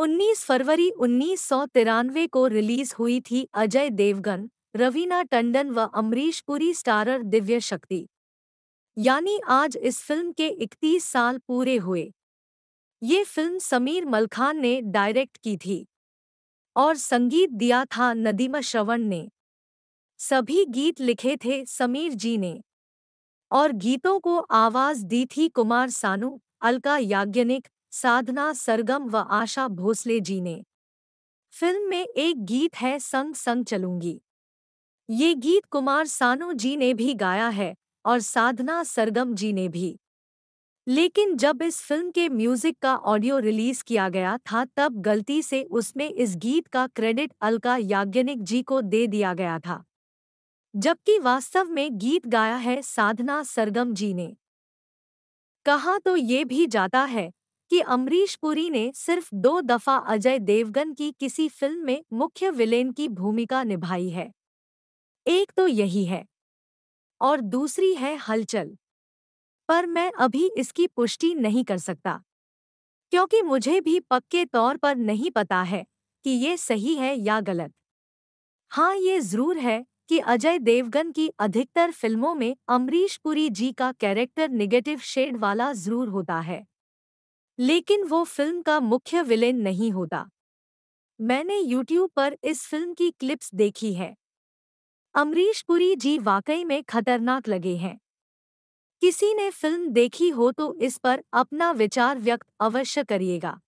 19 फरवरी उन्नीस को रिलीज हुई थी अजय देवगन रवीना टंडन व अमरीश पुरी स्टारर दिव्य शक्ति यानी आज इस फिल्म के 31 साल पूरे हुए ये फिल्म समीर मलखान ने डायरेक्ट की थी और संगीत दिया था नदीमा श्रवण ने सभी गीत लिखे थे समीर जी ने और गीतों को आवाज दी थी कुमार सानू अलका याज्ञनिक साधना सरगम व आशा भोसले जी ने फिल्म में एक गीत है संग संग चलूंगी ये गीत कुमार सानू जी ने भी गाया है और साधना सरगम जी ने भी लेकिन जब इस फिल्म के म्यूजिक का ऑडियो रिलीज किया गया था तब गलती से उसमें इस गीत का क्रेडिट अलका याज्ञनिक जी को दे दिया गया था जबकि वास्तव में गीत गाया है साधना सरगम जी ने कहा तो ये भी जाता है कि अमरीश पुरी ने सिर्फ दो दफा अजय देवगन की किसी फिल्म में मुख्य विलेन की भूमिका निभाई है एक तो यही है और दूसरी है हलचल पर मैं अभी इसकी पुष्टि नहीं कर सकता क्योंकि मुझे भी पक्के तौर पर नहीं पता है कि ये सही है या गलत हाँ ये जरूर है कि अजय देवगन की अधिकतर फिल्मों में अमरीश पुरी जी का कैरेक्टर निगेटिव शेड वाला जरूर होता है लेकिन वो फिल्म का मुख्य विलेन नहीं होता मैंने यूट्यूब पर इस फिल्म की क्लिप्स देखी है अमरीश पुरी जी वाकई में खतरनाक लगे हैं किसी ने फिल्म देखी हो तो इस पर अपना विचार व्यक्त अवश्य करिएगा